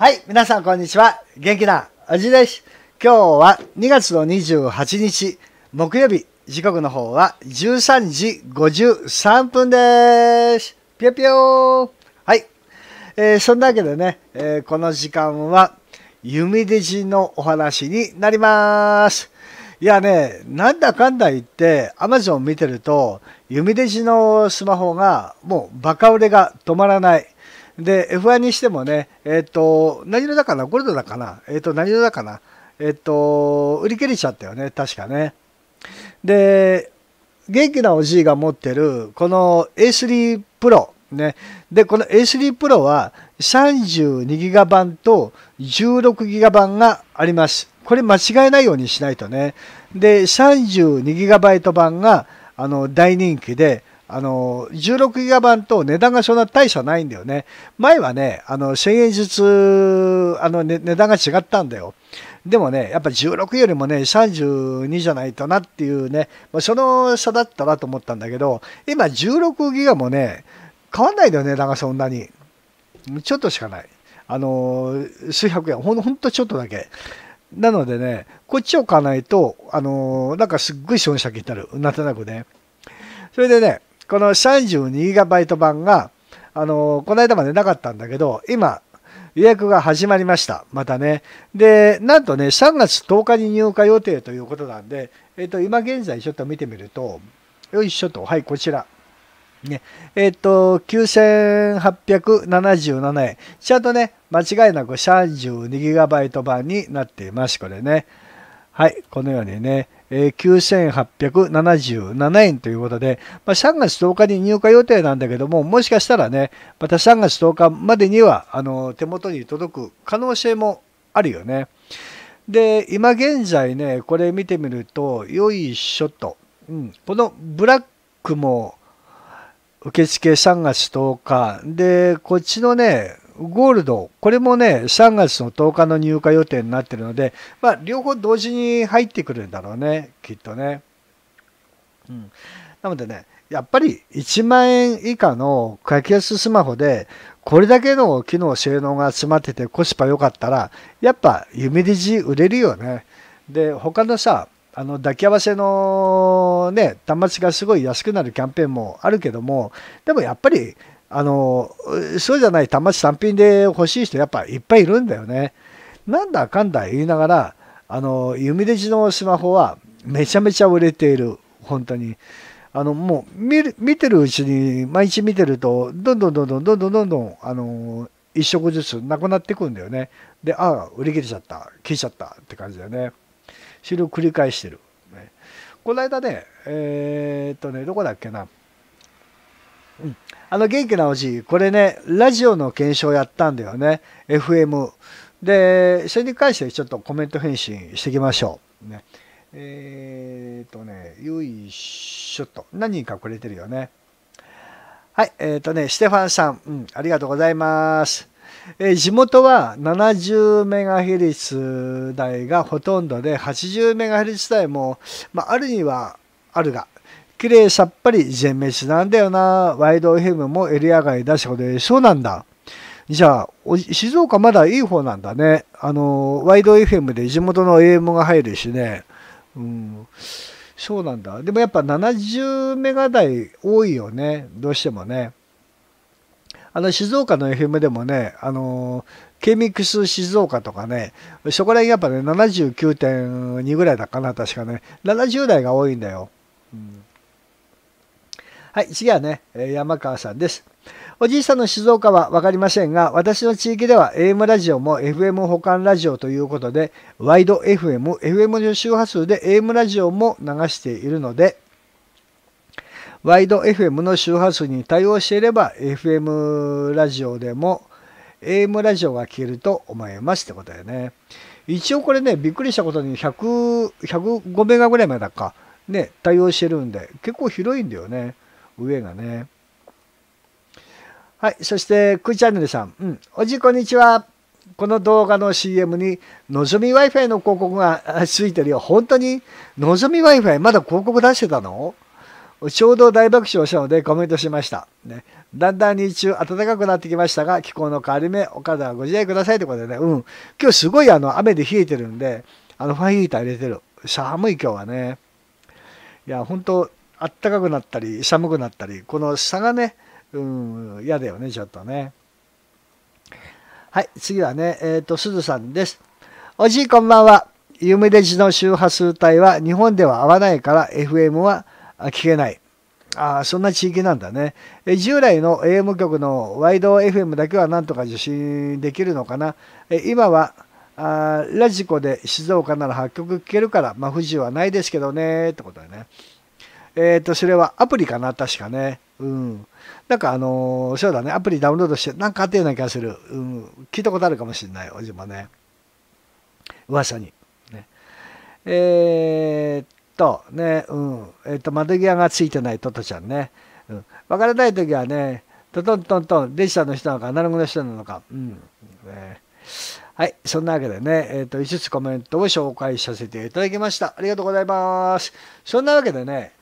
はい、皆さんこんにちは。元気なおじです。今日は2月の28日、木曜日、時刻の方は13時53分です。ぴょぴょはい。えー、そんなわけでね、えー、この時間は、弓出子のお話になります。いやね、なんだかんだ言って、アマゾン見てると、弓出子のスマホがもうバカ売れが止まらない。で、F1 にしてもね、えっ、ー、と、何色だかなゴールドだかなえっ、ー、と、何色だかなえっ、ー、と、売り切れちゃったよね、確かね。で、元気なおじいが持ってる、この A3 Pro ね。で、この A3 Pro は 32GB 版と 16GB 版があります。これ間違えないようにしないとね。で、32GB 版があの大人気で、あの、16ギガ版と値段がそんな大差ないんだよね。前はね、あの、1000円ずつ、あの、ね、値段が違ったんだよ。でもね、やっぱ16よりもね、32じゃないとなっていうね、まあ、その差だったなと思ったんだけど、今16ギガもね、変わんないんだよ、値段がそんなに。ちょっとしかない。あの、数百円、ほんほんとちょっとだけ。なのでね、こっちを買わないと、あの、なんかすっごい損した気になる。なんとなくね。それでね、この 32GB 版が、あの、この間までなかったんだけど、今、予約が始まりました。またね。で、なんとね、3月10日に入荷予定ということなんで、えっ、と、今現在ちょっと見てみると、よいしょと、はい、こちら。ね、えっ、ー、と、9877円。ちゃんとね、間違いなく 32GB 版になっています。これね。はい、このようにね、え9877円ということで、まあ、3月10日に入荷予定なんだけども、もしかしたらね、また3月10日までにはあの手元に届く可能性もあるよね。で、今現在ね、これ見てみると、よいしょと、うん、このブラックも受付3月10日で、こっちのね、ゴールド、これもね、3月の10日の入荷予定になってるので、まあ、両方同時に入ってくるんだろうね、きっとね。うん、なのでね、やっぱり1万円以下の格安スマホで、これだけの機能、性能が詰まっててコスパ良かったら、やっぱ夢デジ売れるよね。で、他のさ、あの抱き合わせのね、端末がすごい安くなるキャンペーンもあるけども、でもやっぱりあのそうじゃない端末単品で欲しい人やっぱいっぱいいるんだよね。なんだかんだ言いながらあの弓デジのスマホはめちゃめちゃ売れている本当に。あのもう見見てるうちに毎日見てるとどんどんどんどんどんどんどんどんあの一食ずつなくなってくんだよね。でああ売り切れちゃった消えちゃったって感じだよね。それを繰り返してる。この間ねえー、っとねどこだっけなうん、あの元気なおじい、これね、ラジオの検証やったんだよね。FM。で、それに関してちょっとコメント返信していきましょう。ね、えー、っとね、よいしょっと。何人かくれてるよね。はい、えー、っとね、ステファンさん、うん、ありがとうございます。えー、地元は70メガヘルツ台がほとんどで、80メガヘルツ台も、まあ、あるにはあるが、綺麗さっぱり全滅なんだよな。ワイド FM もエリア外だし、これ、そうなんだ。じゃあ、静岡まだいい方なんだね。あの、ワイド FM で地元の AM が入るしね。うん。そうなんだ。でもやっぱ70メガ台多いよね。どうしてもね。あの、静岡の FM でもね、あの、k ックス静岡とかね、そこら辺やっぱね、79.2ぐらいだかな、確かね。70台が多いんだよ。うんはい、次はね、山川さんです。おじいさんの静岡は分かりませんが、私の地域では AM ラジオも FM 保管ラジオということで、ワイド FM、FM の周波数で AM ラジオも流しているので、ワイド FM の周波数に対応していれば、FM ラジオでも AM ラジオが消えると思いますってことだよね。一応これね、びっくりしたことに100、105メガぐらいまでだか、ね、対応してるんで、結構広いんだよね。上がね。はい、そして、くイチャンネルさん。うん、おじこんにちは。この動画の CM に、のぞみ Wi-Fi の広告がついてるよ。本当にのぞみ Wi-Fi まだ広告出してたのちょうど大爆笑したのでコメントしました。ね、だんだん日中暖かくなってきましたが、気候の変わり目、お体はご自愛くださいということでね、うん。今日すごいあの雨で冷えてるんで、あのファンヒーター入れてる。寒い今日はね。いや、本当あったかくなったり寒くなったりこの差がねうん嫌だよねちょっとねはい次はねえっ、ー、とすずさんですおじいこんばんは夢でジの周波数帯は日本では合わないから FM は聞けないああそんな地域なんだねえ従来の AM 局のワイド FM だけはなんとか受信できるのかなえ今はあラジコで静岡なら8曲聴けるから、まあ、不自由はないですけどねってことだね。えっ、ー、と、それはアプリかな、確かね。うん。なんかあのー、そうだね、アプリダウンロードして、なんかあったような気がする。うん。聞いたことあるかもしれない、おじまね。噂に。ね、えー、っと、ね、うん。えー、っと、窓際がついてないトトちゃんね。うん。わからない時はね、トトントントン、デジタルの人なのか、アナログの人なのか。うん。ねはい、そんなわけでね、えっ、ー、と、5つコメントを紹介させていただきました。ありがとうございます。そんなわけでね、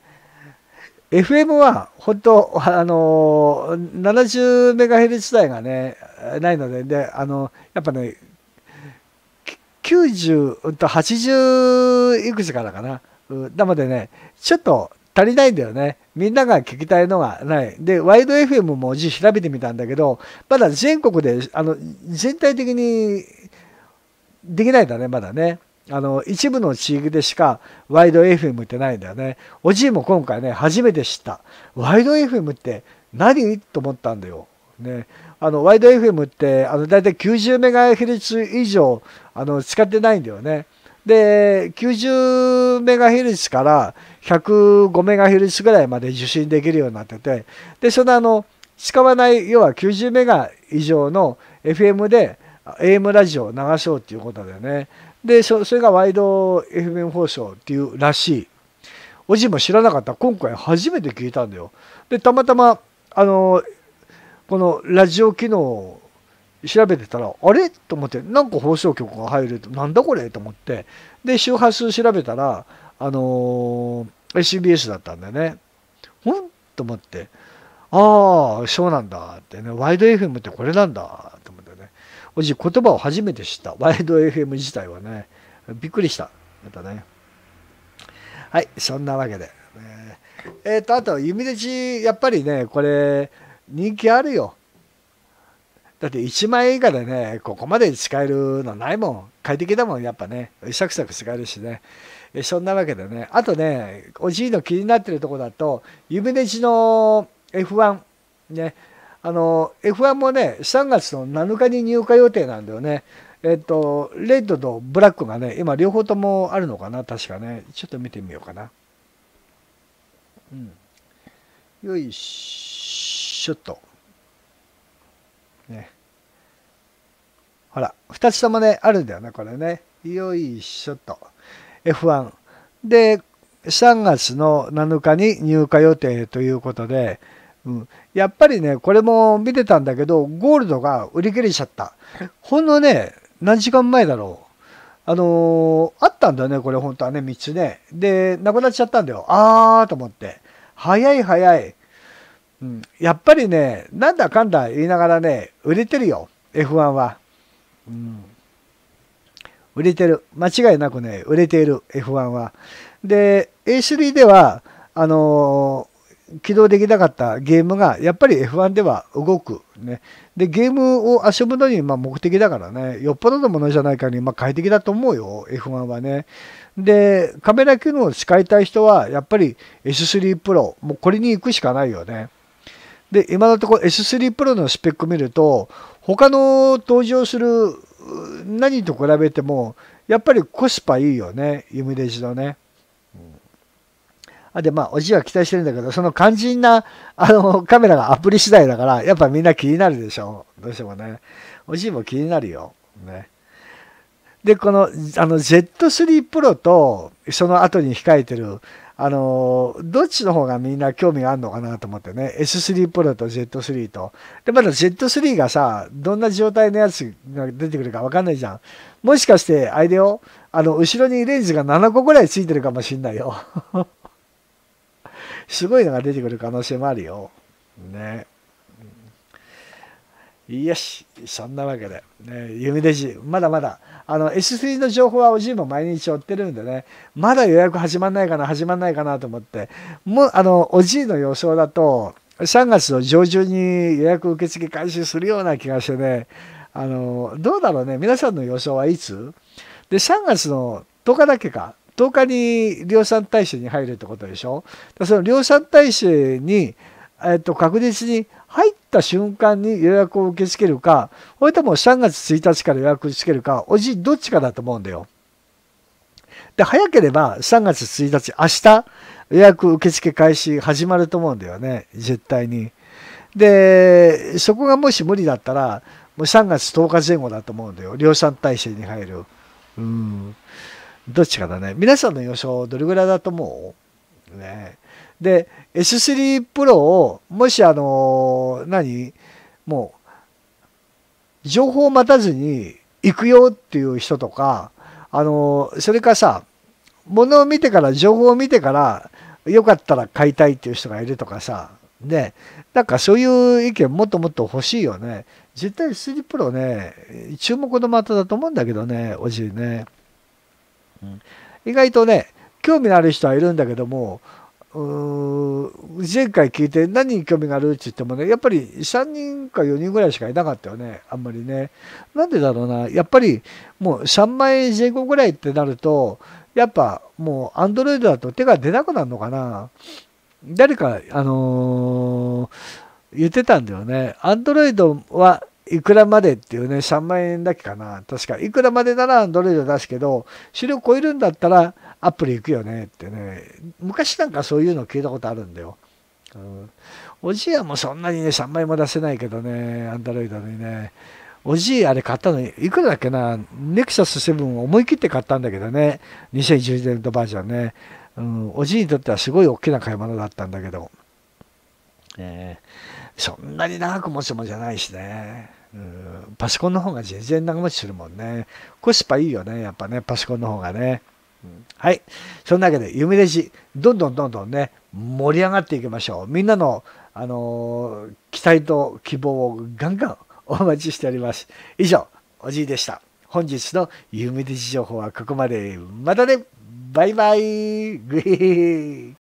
FM は本当あの70メガヘルツ台がねないのでであのやっぱね90と80いくつからかななのでねちょっと足りないんだよねみんなが聞きたいのがないでワイド FM も調べてみたんだけどまだ全国であの全体的にできないんだねまだね。あの一部の地域でしかワイド FM ってないんだよねおじいも今回ね初めて知ったワイド FM って何と思ったんだよね、あのワイド FM ってあの大体90メガヘルツ以上あの使ってないんだよね。で90メガヘルツから105メガヘルツぐらいまで受信できるようになっててでそのあの使わない要は90メガ以上の FM で AM ラジオを流そうっていうことだよね。でそれがワイド FM 放送っていうらしいおじいも知らなかった今回初めて聞いたんだよでたまたまあのこのラジオ機能を調べてたらあれと思って何か放送局が入るとなんだこれと思ってで周波数調べたらあの CBS だったんだよねほんと思ってああそうなんだってねワイド FM ってこれなんだおい言葉を初めて知った。ワイド FM 自体はね、びっくりした。やっぱね。はい、そんなわけで。えっ、ー、と、あと、弓出ち、やっぱりね、これ、人気あるよ。だって1万円以下でね、ここまで使えるのないもん。快適だもん、やっぱね。サクサク使えるしね。えそんなわけでね。あとね、おじいの気になってるとこだと、夢出ジの F1、ね、あの F1 もね3月の7日に入荷予定なんだよね。えっと、レッドとブラックがね、今両方ともあるのかな、確かね。ちょっと見てみようかな。うん。よいしょっと。ね。ほら、2つともね、あるんだよね、これね。よいしょっと。F1。で、3月の7日に入荷予定ということで、うん、やっぱりねこれも見てたんだけどゴールドが売り切れちゃったほんのね何時間前だろうあのー、あったんだよねこれ本当はね3つねでなくなっちゃったんだよああと思って早い早い、うん、やっぱりねなんだかんだ言いながらね売れてるよ F1 は、うん、売れてる間違いなくね売れている F1 はで A3 ではあのー起動できなかったゲームがやっぱり F1 では動く、ね、でゲームを遊ぶのにま目的だからねよっぽどのものじゃないかにま快適だと思うよ F1 はねでカメラ機能を使いたい人はやっぱり S3 Pro もうこれに行くしかないよねで今のところ S3 Pro のスペック見ると他の登場する何と比べてもやっぱりコスパいいよねイムデジのね。で、まあ、おじいは期待してるんだけど、その肝心な、あの、カメラがアプリ次第だから、やっぱみんな気になるでしょ。どうしてもね。おじいも気になるよ。ね。で、この、あの、Z3 Pro と、その後に控えてる、あの、どっちの方がみんな興味があるのかなと思ってね。S3 Pro と Z3 と。で、まだ Z3 がさ、どんな状態のやつが出てくるかわかんないじゃん。もしかして、あれよ、あの、後ろにレンズが7個ぐらいついてるかもしんないよ。すごいのが出てくる可能性もあるよ。ね。よし、そんなわけで、ね、弓デジ、まだまだ、あの、S3 の情報はおじいも毎日追ってるんでね、まだ予約始まんないかな、始まんないかなと思って、もう、あの、おじいの予想だと、3月の上旬に予約受付開始するような気がしてね、あの、どうだろうね、皆さんの予想はいつで、3月の10日だけか、10日に量産体制に入るってことでしょその量産体制に、えっと、確実に入った瞬間に予約を受け付けるか、これとも3月1日から予約つけるか、おじどっちかだと思うんだよ。で、早ければ3月1日、明日予約受付開始始まると思うんだよね、絶対に。で、そこがもし無理だったら、もう3月10日前後だと思うんだよ。量産体制に入る。うん。どっちかだね。皆さんの予想どれぐらいだと思うね。で、S3 Pro を、もしあの、何もう、情報を待たずに行くよっていう人とか、あの、それかさ、物を見てから、情報を見てから、よかったら買いたいっていう人がいるとかさ、ね、なんかそういう意見もっともっと欲しいよね。絶対 S3 Pro ね、注目の的だと思うんだけどね、おじいね。意外とね興味のある人はいるんだけども前回聞いて何に興味があるって言ってもねやっぱり3人か4人ぐらいしかいなかったよねあんまりねなんでだろうなやっぱりもう3万円前後ぐらいってなるとやっぱもうアンドロイドだと手が出なくなるのかな誰かあのー、言ってたんだよねアンドロイドはいくらまでっていうね、3万円だけかな。確か。いくらまでならどれで出すけど、資料超えるんだったらアップル行くよねってね。昔なんかそういうの聞いたことあるんだよ。うん、おじいはもうそんなにね、3万円も出せないけどね、アンドロイドにね。おじいあれ買ったのいくらだっけな、ネクサス7を思い切って買ったんだけどね、2010年度バージョンね。うん、おじいにとってはすごい大きな買い物だったんだけど。えー、そんなに長く持つもんじゃないしね。うんパソコンの方が全然長持ちするもんね。コスパいいよね、やっぱね、パソコンの方がね。うん、はい。そんなわけで、夢レジ、どんどんどんどんね、盛り上がっていきましょう。みんなの、あのー、期待と希望をガンガンお待ちしております。以上、おじいでした。本日の夢レジ情報はここまで。またねバイバイグイー